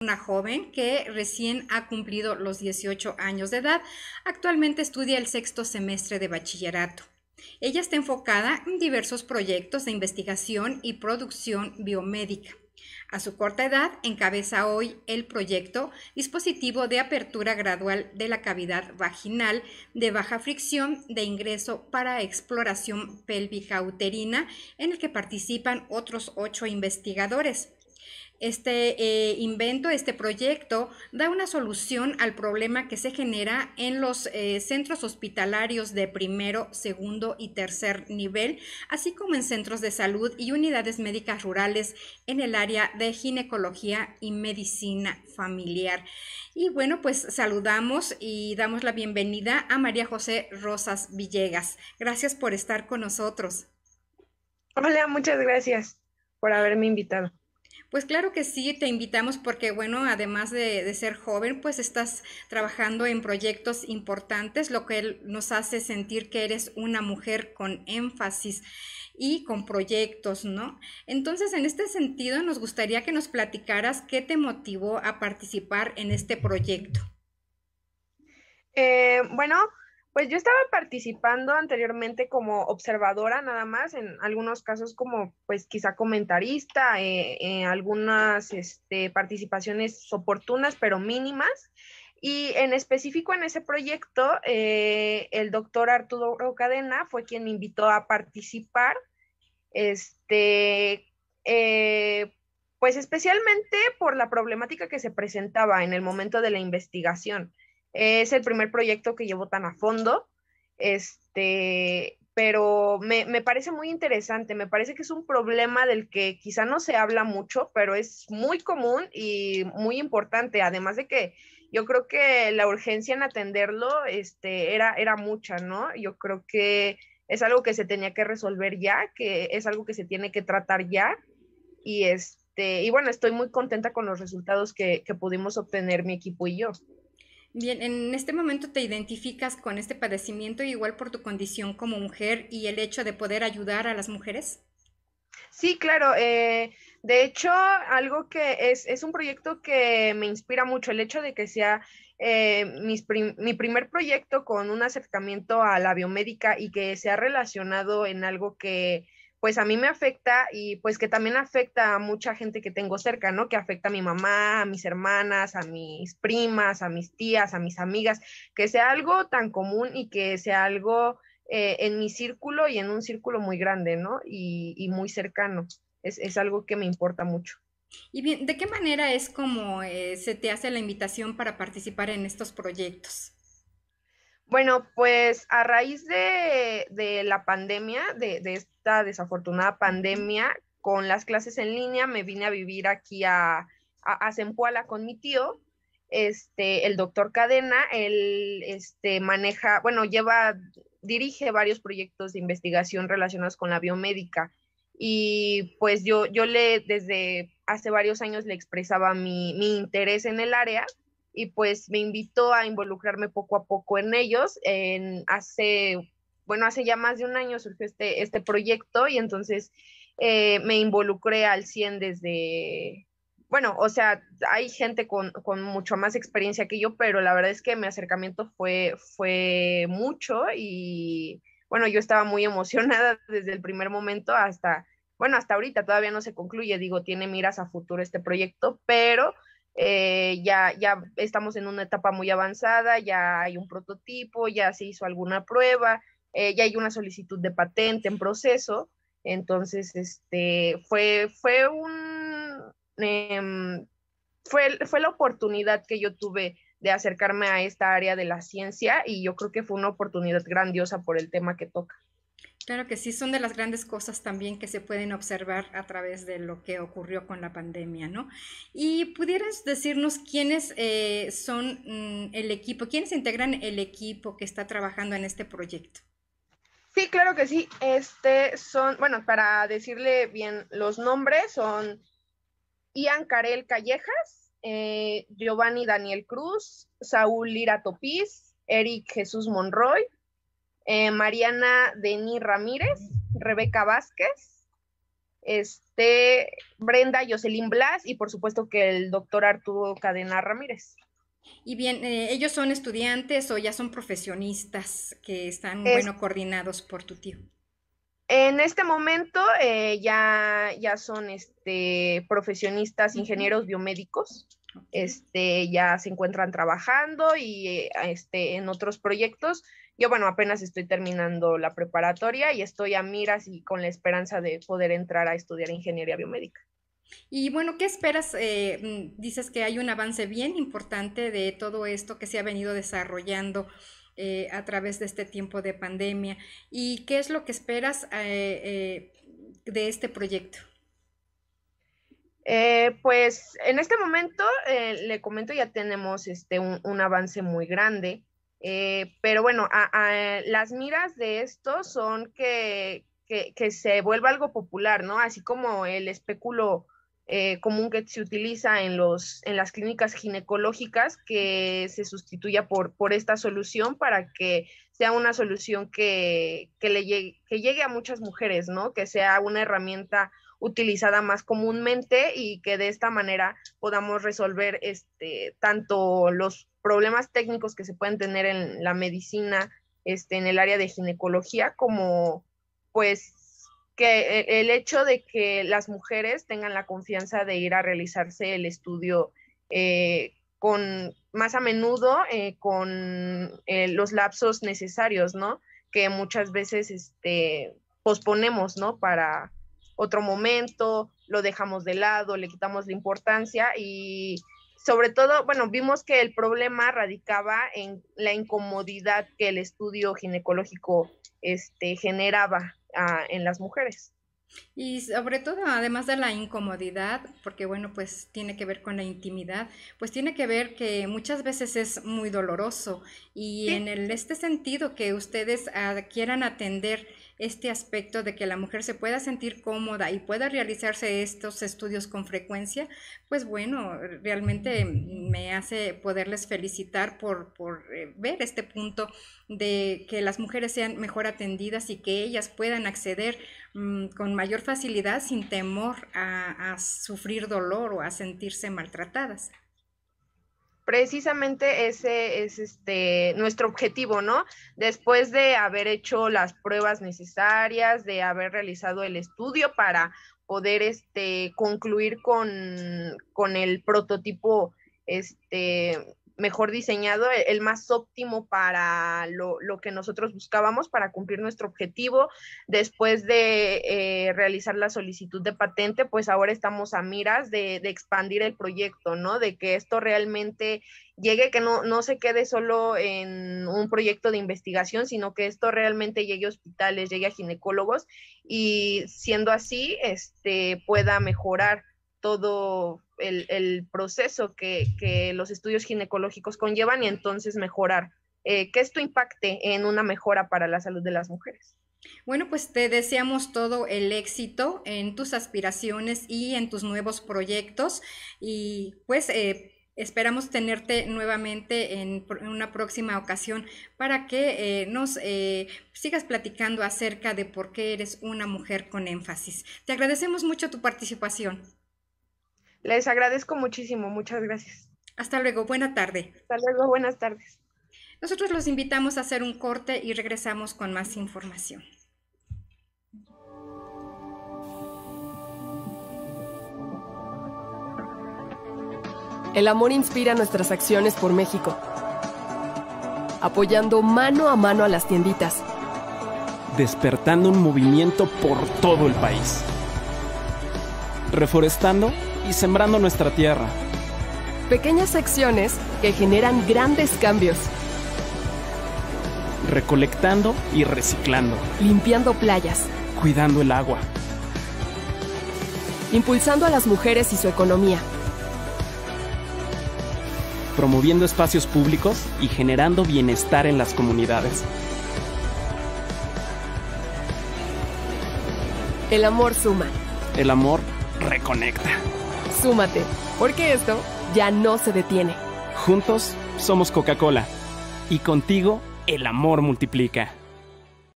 una joven que recién ha cumplido los 18 años de edad. Actualmente estudia el sexto semestre de bachillerato. Ella está enfocada en diversos proyectos de investigación y producción biomédica. A su corta edad, encabeza hoy el proyecto Dispositivo de Apertura Gradual de la Cavidad Vaginal de Baja Fricción de Ingreso para Exploración Pélvica Uterina, en el que participan otros ocho investigadores. Este eh, invento, este proyecto, da una solución al problema que se genera en los eh, centros hospitalarios de primero, segundo y tercer nivel, así como en centros de salud y unidades médicas rurales en el área de ginecología y medicina familiar. Y bueno, pues saludamos y damos la bienvenida a María José Rosas Villegas. Gracias por estar con nosotros. Hola, muchas gracias por haberme invitado. Pues claro que sí, te invitamos porque, bueno, además de, ser joven, pues estás trabajando en proyectos importantes, lo que nos hace sentir que eres una mujer con énfasis y con proyectos, ¿no? Entonces, en este sentido, nos gustaría que nos platicaras qué te motivó a participar en este proyecto. Eh, bueno, pues yo estaba participando anteriormente como observadora nada más, en algunos casos como pues quizá comentarista, en eh, eh, algunas este, participaciones oportunas pero mínimas. Y en específico en ese proyecto, eh, el doctor Arturo Cadena fue quien me invitó a participar. Este, pues especialmente por la problemática que se presentaba en el momento de la investigación. Es el primer proyecto que llevo tan a fondo, este, pero me, parece muy interesante, me parece que es un problema del que quizá no se habla mucho, pero es muy común y muy importante, además de que yo creo que la urgencia en atenderlo este, era, era mucha, ¿no? Yo creo que es algo que se tenía que resolver ya, que es algo que se tiene que tratar ya. Y, este, y bueno, estoy muy contenta con los resultados que, que pudimos obtener mi equipo y yo. Bien, en este momento te identificas con este padecimiento igual por tu condición como mujer y el hecho de poder ayudar a las mujeres. Sí, claro. Eh, de hecho, algo que es, es, un proyecto que me inspira mucho, el hecho de que sea eh, mi primer proyecto con un acercamiento a la biomédica y que sea relacionado en algo que, pues a mí me afecta y pues que también afecta a mucha gente que tengo cerca, ¿no? Que afecta a mi mamá, a mis hermanas, a mis primas, a mis tías, a mis amigas, que sea algo tan común y que sea algo eh, en mi círculo y en un círculo muy grande, ¿no? Y, muy cercano. Es, algo que me importa mucho. Y bien, ¿de qué manera es como eh, se te hace la invitación para participar en estos proyectos? Bueno, pues a raíz de, la pandemia, de, esta desafortunada pandemia, con las clases en línea, me vine a vivir aquí a, a, con mi tío, este, el doctor Cadena, él este, maneja, bueno, lleva, dirige varios proyectos de investigación relacionados con la biomédica. Y pues yo, yo le, desde hace varios años le expresaba mi interés en el área y pues me invitó a involucrarme poco a poco en ellos. En hace, bueno, hace ya más de un año surgió este, este proyecto y entonces eh, me involucré al 100 desde, bueno, o sea, hay gente con, mucho más experiencia que yo, pero la verdad es que mi acercamiento fue, fue mucho y bueno, yo estaba muy emocionada desde el primer momento hasta, bueno, hasta ahorita todavía no se concluye, digo, tiene miras a futuro este proyecto, pero eh, ya, ya estamos en una etapa muy avanzada, ya hay un prototipo, ya se hizo alguna prueba, eh, ya hay una solicitud de patente en proceso. Entonces, este, fue, fue un, em, fue, fue la oportunidad que yo tuve de acercarme a esta área de la ciencia y yo creo que fue una oportunidad grandiosa por el tema que toca. Claro que sí, son de las grandes cosas también que se pueden observar a través de lo que ocurrió con la pandemia, ¿no? Y pudieras decirnos quiénes eh, son mm, el equipo, quiénes integran el equipo que está trabajando en este proyecto. Sí, claro que sí. Este son, bueno, para decirle bien los nombres, son Ian Carel Callejas, eh, Giovanni Daniel Cruz, Saúl Lira Topiz, Eric Jesús Monroy, eh, Mariana Denis Ramírez, Rebeca Vázquez, este, Brenda Jocelyn Blas y por supuesto que el doctor Arturo Cadena Ramírez. Y bien, eh, ¿ellos son estudiantes o ya son profesionistas que están, bueno, coordinados por tu tío? En este momento eh, ya, ya son este, profesionistas, ingenieros biomédicos este, ya se encuentran trabajando y eh, este, en otros proyectos. Yo, bueno, apenas estoy terminando la preparatoria y estoy a miras y con la esperanza de poder entrar a estudiar ingeniería biomédica. Y bueno, ¿qué esperas? Eh, mm, dices que hay un avance bien importante de todo esto que se ha venido desarrollando. Eh, a través de este tiempo de pandemia. ¿Y qué es lo que esperas de este proyecto? Eh, pues en este momento, eh, le comento, ya tenemos este, un, avance muy grande, eh, pero bueno, las miras de esto son que, que, se vuelva algo popular, ¿no? Así como el especulo común que se utiliza en, los, en las clínicas ginecológicas, que se sustituya por, por esta solución para que sea una solución que, le llegue, que llegue a muchas mujeres, ¿no? Que sea una herramienta utilizada más comúnmente y que de esta manera podamos resolver este, tanto los problemas técnicos que se pueden tener en la medicina, este, en el área de ginecología, como pues que e, el hecho de que las mujeres tengan la confianza de ir a realizarse el estudio eh, con más a menudo eh, con eh, los lapsos necesarios, ¿no? Que muchas veces este, posponemos, ¿no? Para otro momento, lo dejamos de lado, le quitamos la importancia y sobre todo, bueno, vimos que el problema radicaba en la incomodidad que el estudio ginecológico este, generaba ah, en las mujeres. Y sobre todo, además de la incomodidad, porque bueno, pues tiene que ver con la intimidad, pues tiene que ver que muchas veces es muy doloroso y en el, este sentido que ustedes ah, quieran atender este aspecto de que la mujer se pueda sentir cómoda y pueda realizarse estos estudios con frecuencia, pues bueno, realmente me hace poderles felicitar por, eh, ver este punto de que las mujeres sean mejor atendidas y que ellas puedan acceder mm, con mayor facilidad sin temor a sufrir dolor o a sentirse maltratadas precisamente ese es este nuestro objetivo, ¿no? Después de haber hecho las pruebas necesarias, de haber realizado el estudio para poder este concluir con, con el prototipo este mejor diseñado, e-, el, más óptimo para lo, que nosotros buscábamos, para cumplir nuestro objetivo. Después de eh, realizar la solicitud de patente, pues ahora estamos a miras de, de, expandir el proyecto, ¿no? De que esto realmente llegue, que no, no se quede solo en un proyecto de investigación, sino que esto realmente llegue a hospitales, llegue a ginecólogos y siendo así, este, pueda mejorar todo el, proceso que, los estudios ginecológicos conllevan y entonces mejorar, eh, que esto impacte en una mejora para la salud de las mujeres. Bueno, pues te deseamos todo el éxito en tus aspiraciones y en tus nuevos proyectos y pues eh, esperamos tenerte nuevamente en, una próxima ocasión para que eh, nos eh, sigas platicando acerca de por qué eres una mujer con énfasis. Te agradecemos mucho tu participación. Les agradezco muchísimo, muchas gracias. Hasta luego, buena tarde. Hasta luego, buenas tardes. Nosotros los invitamos a hacer un corte y regresamos con más información. El amor inspira nuestras acciones por México, apoyando mano a mano a las tienditas, despertando un movimiento por todo el país, reforestando y sembrando nuestra tierra. Pequeñas acciones que generan grandes cambios. Recolectando y reciclando. Limpiando playas. Cuidando el agua. Impulsando a las mujeres y su economía. Promoviendo espacios públicos y generando bienestar en las comunidades. El amor suma. El amor reconecta súmate, porque esto ya no se detiene. Juntos somos Coca-Cola y contigo el amor multiplica.